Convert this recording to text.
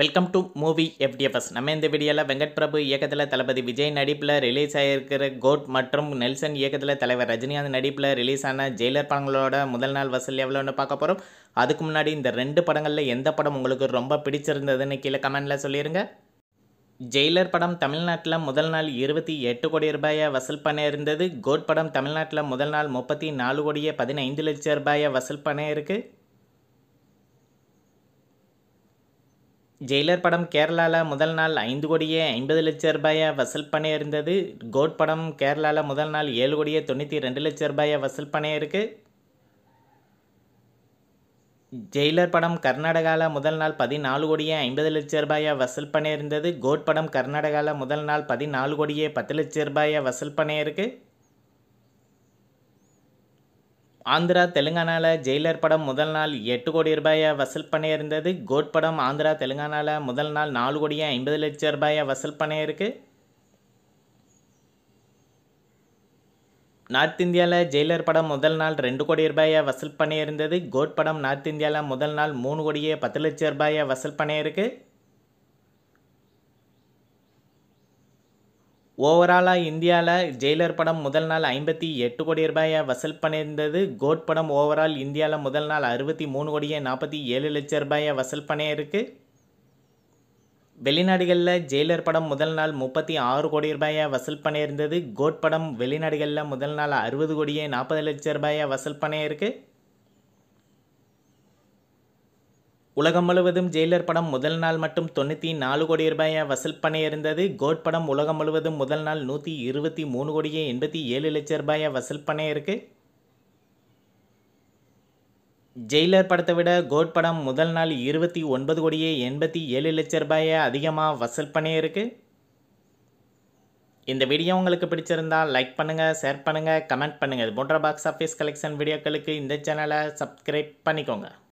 welcome to movie FDFS நம்ம இந்த வீடியோவில் வெங்கட் பிரபு இயக்கத்தில் தளபதி விஜய் நடிப்பில் ரிலீஸ் ஆகியிருக்கிற கோட் மற்றும் நெல்சன் இயக்கத்தில் தலைவர் ரஜினிகாந்த் நடிப்பில் ரிலீஸ் ஆன ஜெயிலர் படங்களோட முதல் நாள் வசூல் எவ்வளோன்னு பார்க்க போகிறோம் அதுக்கு முன்னாடி இந்த ரெண்டு படங்களில் எந்த படம் உங்களுக்கு ரொம்ப பிடிச்சிருந்ததுன்னு கீழே கமெண்டில் சொல்லிடுங்க ஜெயிலர் படம் தமிழ்நாட்டில் முதல் நாள் இருபத்தி எட்டு கோடி ரூபாயை வசூல் பண்ணியிருந்தது கோட் படம் தமிழ்நாட்டில் முதல் நாள் முப்பத்தி நாலு கோடியே பதினைந்து லட்சம் ரூபாயை வசூல் பண்ணியிருக்கு ஜெயிலர் படம் கேரளாவில் முதல் நாள் ஐந்து கோடியே ஐம்பது லட்ச ரூபாயை வசூல் பண்ணியிருந்தது கோட் படம் கேரளாவில் முதல் நாள் ஏழு கோடியே தொண்ணூற்றி ரெண்டு லட்ச ரூபாயை வசூல் பண்ணியிருக்கு ஜெயிலர் படம் கர்நாடகாவில் முதல் நாள் பதினாலு கோடியே ஐம்பது லட்ச ரூபாயை வசூல் பண்ணியிருந்தது கோட் படம் கர்நாடகாவில் முதல் நாள் பதினாலு கோடியே பத்து லட்ச ரூபாயை வசூல் பண்ணியிருக்கு ஆந்திரா தெலுங்கானாவில் ஜெயிலர் படம் முதல் நாள் எட்டு கோடி ரூபாயை வசூல் பண்ணியிருந்தது கோட் படம் ஆந்திரா தெலுங்கானாவில் முதல் நாள் நாலு கோடியே ஐம்பது லட்சம் ரூபாயை வசூல் பண்ணியிருக்கு நார்த் இந்தியாவில் ஜெயிலர் படம் முதல் நாள் ரெண்டு கோடி ரூபாயை வசூல் பண்ணியிருந்தது கோட் படம் நார்த் இந்தியாவில் முதல் நாள் மூணு கோடியே பத்து லட்சம் ரூபாயை வசூல் பண்ணியிருக்கு ஓவராலாக இந்தியாவில் ஜெயிலர் படம் முதல் நாள் ஐம்பத்தி எட்டு கோடி ரூபாயை வசூல் பண்ணியிருந்தது கோட் படம் ஓவரால் இந்தியாவில் முதல் நாள் அறுபத்தி மூணு கோடியே நாற்பத்தி ஏழு லட்சம் ரூபாயை வசூல் பண்ணியிருக்கு வெளிநாடுகளில் ஜெயிலர் படம் முதல் நாள் முப்பத்தி ஆறு கோடி ரூபாயை வசூல் பண்ணியிருந்தது கோட் படம் வெளிநாடுகளில் முதல் நாள் அறுபது கோடியே நாற்பது லட்சம் ரூபாயை வசூல் பண்ணியிருக்கு உலகம் முழுவதும் ஜெயிலர் படம் முதல் நாள் மட்டும் தொண்ணூற்றி நாலு கோடி ரூபாயை வசூல் பண்ணியிருந்தது கோட் படம் உலகம் முழுவதும் முதல் நாள் நூற்றி இருபத்தி மூணு கோடியே எண்பத்தி ஏழு லட்ச ரூபாயை வசூல் பண்ணியிருக்கு ஜெயிலர் படத்தை விட கோட் படம் முதல் நாள் இருபத்தி ஒன்பது கோடியே எண்பத்தி ஏழு லட்ச ரூபாயை அதிகமாக வசூல் பண்ணியிருக்கு இந்த வீடியோ உங்களுக்கு பிடிச்சிருந்தால் லைக் பண்ணுங்கள் ஷேர் பண்ணுங்கள் கமெண்ட் பண்ணுங்கள் இது போன்ற பாக்ஸ் ஆஃபீஸ் கலெக்ஷன் வீடியோக்களுக்கு இந்த சேனலை சப்ஸ்கிரைப் பண்ணிக்கோங்க